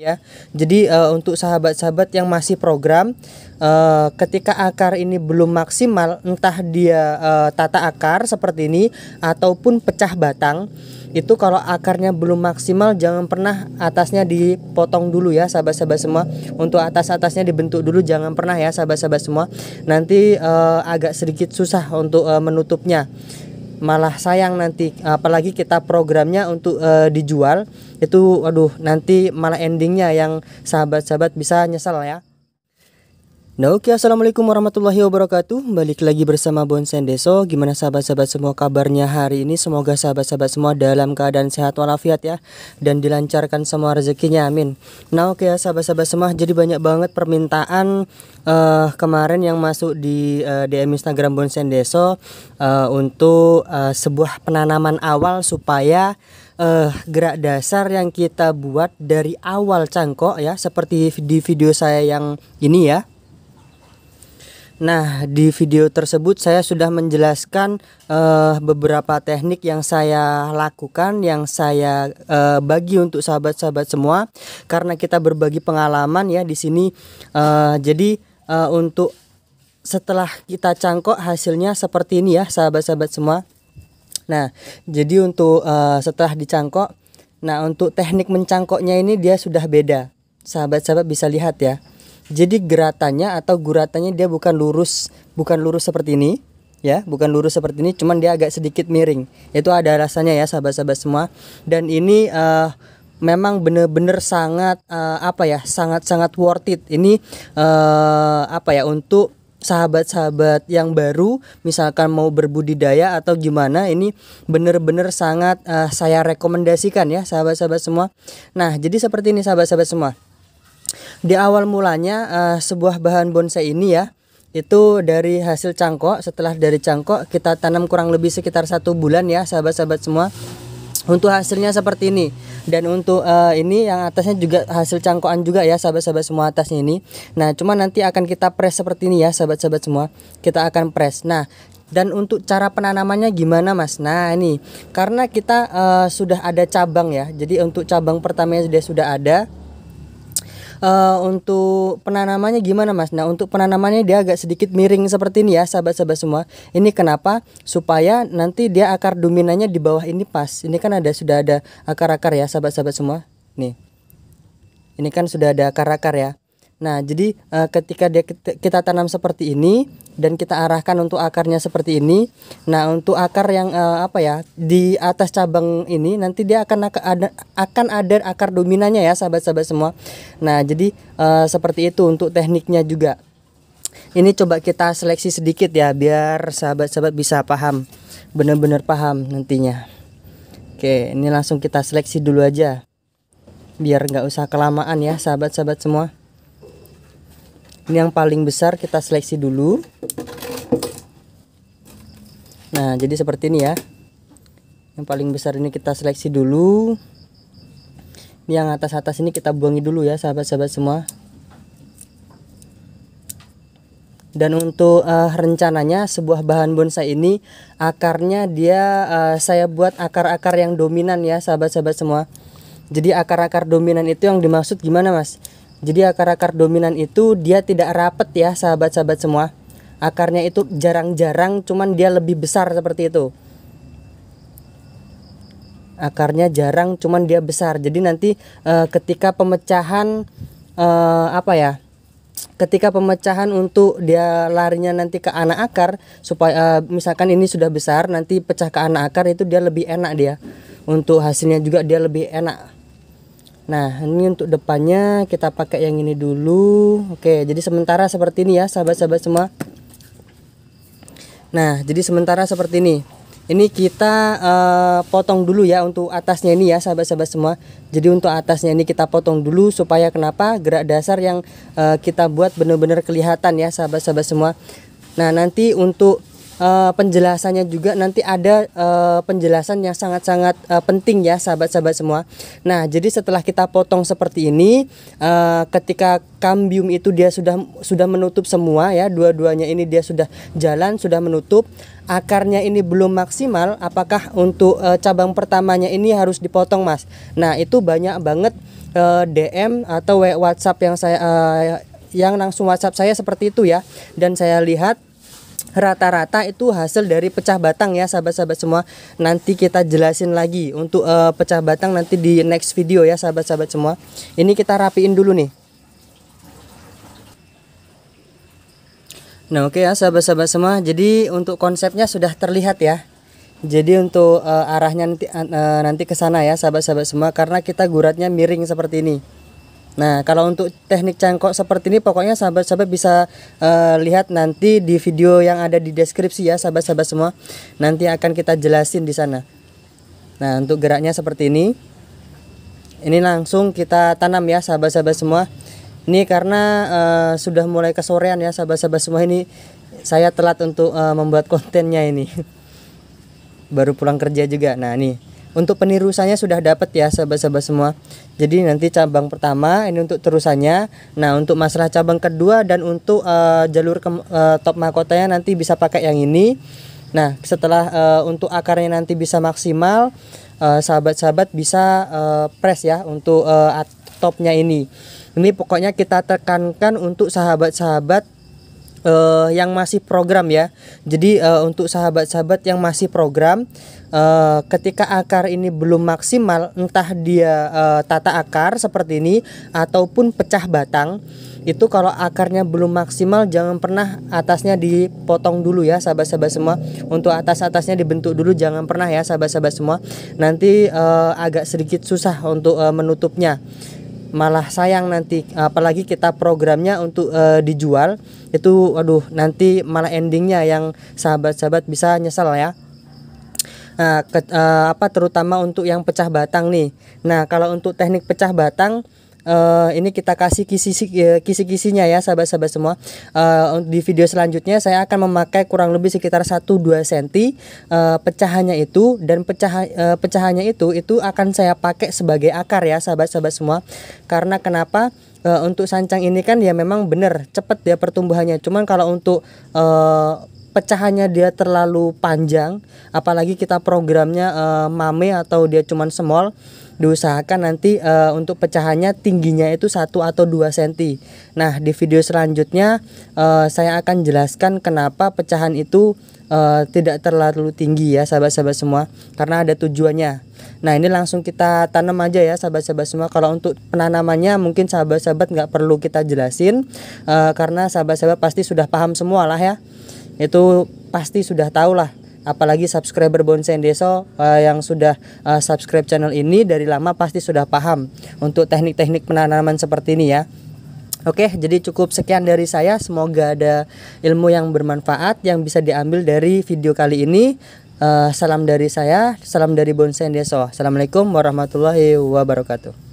ya. Jadi uh, untuk sahabat-sahabat yang masih program uh, ketika akar ini belum maksimal entah dia uh, tata akar seperti ini ataupun pecah batang itu kalau akarnya belum maksimal jangan pernah atasnya dipotong dulu ya sahabat-sahabat semua untuk atas-atasnya dibentuk dulu jangan pernah ya sahabat-sahabat semua nanti uh, agak sedikit susah untuk uh, menutupnya malah sayang nanti apalagi kita programnya untuk uh, dijual itu aduh nanti malah endingnya yang sahabat-sahabat bisa nyesel ya Nah oke okay, assalamualaikum warahmatullahi wabarakatuh Balik lagi bersama Bonsen Deso Gimana sahabat-sahabat semua kabarnya hari ini Semoga sahabat-sahabat semua dalam keadaan sehat walafiat ya Dan dilancarkan semua rezekinya amin Nah oke okay, sahabat-sahabat semua Jadi banyak banget permintaan uh, kemarin yang masuk di uh, eh, DM Instagram Bonsen Deso uh, Untuk uh, sebuah penanaman awal supaya uh, gerak dasar yang kita buat dari awal cangkok ya Seperti di video saya yang ini ya Nah, di video tersebut saya sudah menjelaskan uh, beberapa teknik yang saya lakukan, yang saya uh, bagi untuk sahabat-sahabat semua, karena kita berbagi pengalaman ya di sini. Uh, jadi uh, untuk setelah kita cangkok hasilnya seperti ini ya, sahabat-sahabat semua. Nah, jadi untuk uh, setelah dicangkok, nah untuk teknik mencangkoknya ini dia sudah beda. Sahabat-sahabat bisa lihat ya. Jadi geratannya atau guratannya dia bukan lurus, bukan lurus seperti ini, ya, bukan lurus seperti ini, cuman dia agak sedikit miring. Itu ada rasanya ya, sahabat-sahabat semua. Dan ini uh, memang benar-benar sangat uh, apa ya, sangat-sangat worth it. Ini uh, apa ya untuk sahabat-sahabat yang baru misalkan mau berbudidaya atau gimana ini benar-benar sangat uh, saya rekomendasikan ya sahabat-sahabat semua. Nah, jadi seperti ini sahabat-sahabat semua. Di awal mulanya uh, sebuah bahan bonsai ini ya itu dari hasil cangkok setelah dari cangkok kita tanam kurang lebih sekitar satu bulan ya sahabat-sahabat semua untuk hasilnya seperti ini dan untuk uh, ini yang atasnya juga hasil cangkokan juga ya sahabat-sahabat semua atasnya ini nah cuma nanti akan kita press seperti ini ya sahabat-sahabat semua kita akan press nah dan untuk cara penanamannya gimana mas? Nah ini karena kita uh, sudah ada cabang ya, jadi untuk cabang pertamanya sudah sudah ada, uh, untuk penanamannya gimana mas? Nah untuk penanamannya dia agak sedikit miring seperti ini ya sahabat-sahabat semua. Ini kenapa? Supaya nanti dia akar dominannya di bawah ini pas. Ini kan ada sudah ada akar-akar ya sahabat-sahabat semua. Nih, ini kan sudah ada akar-akar ya. Nah, jadi uh, ketika dia kita tanam seperti ini dan kita arahkan untuk akarnya seperti ini. Nah, untuk akar yang uh, apa ya di atas cabang ini nanti dia akan ada akan ada akar dominannya ya, sahabat-sahabat semua. Nah, jadi uh, seperti itu untuk tekniknya juga. Ini coba kita seleksi sedikit ya biar sahabat-sahabat bisa paham, benar-benar paham nantinya. Oke, ini langsung kita seleksi dulu aja. Biar nggak usah kelamaan ya, sahabat-sahabat semua. Ini yang paling besar kita seleksi dulu. Nah, jadi seperti ini ya. Yang paling besar ini kita seleksi dulu. Ini yang atas-atas ini kita buangi dulu ya, sahabat-sahabat semua. Dan untuk uh, rencananya sebuah bahan bonsai ini akarnya dia uh, saya buat akar-akar yang dominan ya, sahabat-sahabat semua. Jadi akar-akar dominan itu yang dimaksud gimana, Mas? Jadi akar-akar dominan itu dia tidak rapet ya sahabat-sahabat semua. Akarnya itu jarang-jarang cuman dia lebih besar seperti itu. Akarnya jarang cuman dia besar. Jadi nanti e, ketika pemecahan e, apa ya? Ketika pemecahan untuk dia larinya nanti ke anak akar supaya e, misalkan ini sudah besar nanti pecah ke anak akar itu dia lebih enak dia. Untuk hasilnya juga dia lebih enak Nah, ini untuk depannya kita pakai yang ini dulu. Oke, jadi sementara seperti ini ya, sahabat-sahabat semua. Nah, jadi sementara seperti ini. Ini kita uh, potong dulu ya untuk atasnya ini ya, sahabat-sahabat semua. Jadi untuk atasnya ini kita potong dulu supaya kenapa? Gerak dasar yang uh, kita buat benar-benar kelihatan ya, sahabat-sahabat semua. Nah, nanti untuk Eh, penjelasannya juga nanti ada uh, penjelasan yang sangat-sangat uh, penting ya sahabat-sahabat semua. Nah, jadi setelah kita potong seperti ini uh, ketika kambium itu dia sudah sudah menutup semua ya, dua-duanya ini dia sudah jalan, sudah menutup. Akarnya ini belum maksimal, apakah untuk uh, cabang pertamanya ini harus dipotong, Mas? Nah, itu banyak banget uh, DM atau WhatsApp yang saya uh, yang langsung WhatsApp saya seperti itu ya. Dan saya lihat rata-rata itu hasil dari pecah batang ya sahabat-sahabat semua nanti kita jelasin lagi untuk uh, pecah batang nanti di next video ya sahabat-sahabat semua ini kita rapiin dulu nih nah oke okay ya sahabat-sahabat semua jadi untuk konsepnya sudah terlihat ya jadi untuk uh, arahnya nanti uh, nanti ke sana ya sahabat-sahabat semua karena kita guratnya miring seperti ini Nah, kalau untuk teknik cangkok seperti ini pokoknya sahabat-sahabat bisa uh, lihat nanti di video yang ada di deskripsi ya sahabat-sahabat semua. Nanti akan kita jelasin di sana. Nah, untuk geraknya seperti ini. Ini langsung kita tanam ya sahabat-sahabat semua. Ini karena uh, sudah mulai kesorean ya sahabat-sahabat semua ini saya telat untuk uh, membuat kontennya ini. Baru pulang kerja juga. Nah, ini untuk penirusannya sudah dapat ya sahabat-sahabat semua. Jadi nanti cabang pertama ini untuk terusannya. Nah, untuk masalah cabang kedua dan untuk uh, jalur ke, uh, eh, top mahkotanya nanti bisa pakai yang ini. Nah, setelah uh, untuk akarnya nanti bisa maksimal, sahabat-sahabat uh, bisa uh, press ya untuk uh, topnya ini. Ini pokoknya kita tekankan untuk sahabat-sahabat uh, yang masih program ya. Jadi uh, untuk sahabat-sahabat yang masih program, uh, ketika akar ini belum maksimal, entah dia uh, tata akar seperti ini ataupun pecah batang, itu kalau akarnya belum maksimal jangan pernah atasnya dipotong dulu ya sahabat-sahabat semua. Untuk atas-atasnya dibentuk dulu jangan pernah ya sahabat-sahabat semua. Nanti uh, agak sedikit susah untuk uh, menutupnya malah sayang nanti apalagi kita programnya untuk uh, dijual itu aduh nanti malah endingnya yang sahabat-sahabat bisa nyesel ya nah, ke, uh, apa terutama untuk yang pecah batang nih nah kalau untuk teknik pecah batang uh, ini kita kasih eh, kisi-kisinya ya sahabat-sahabat semua. Uh, di video selanjutnya saya akan memakai kurang lebih sekitar 1-2 cm uh, pecahannya itu dan pecah uh, pecahannya itu itu akan saya pakai sebagai akar ya sahabat-sahabat semua. Karena kenapa? Uh, untuk sancang ini kan ya memang benar cepat ya pertumbuhannya. Cuman kalau untuk uh, pecahannya dia terlalu panjang apalagi kita programnya uh, mame atau dia cuman small diusahakan nanti uh, untuk pecahannya tingginya itu satu atau dua senti. Nah, di video selanjutnya uh, saya akan jelaskan kenapa pecahan itu uh, tidak terlalu tinggi ya sahabat-sahabat semua karena ada tujuannya. Nah ini langsung kita tanam aja ya sahabat-sahabat semua. Kalau untuk penanamannya mungkin sahabat-sahabat nggak perlu kita jelasin uh, karena sahabat-sahabat pasti sudah paham semua lah ya. Itu pasti sudah tahu lah apalagi subscriber Bonsai Deso uh, eh, yang sudah uh, subscribe channel ini dari lama pasti sudah paham untuk teknik-teknik penanaman seperti ini ya. Oke, jadi cukup sekian dari saya. Semoga ada ilmu yang bermanfaat yang bisa diambil dari video kali ini. Uh, salam dari saya, salam dari Bonsai Deso. Assalamualaikum warahmatullahi wabarakatuh.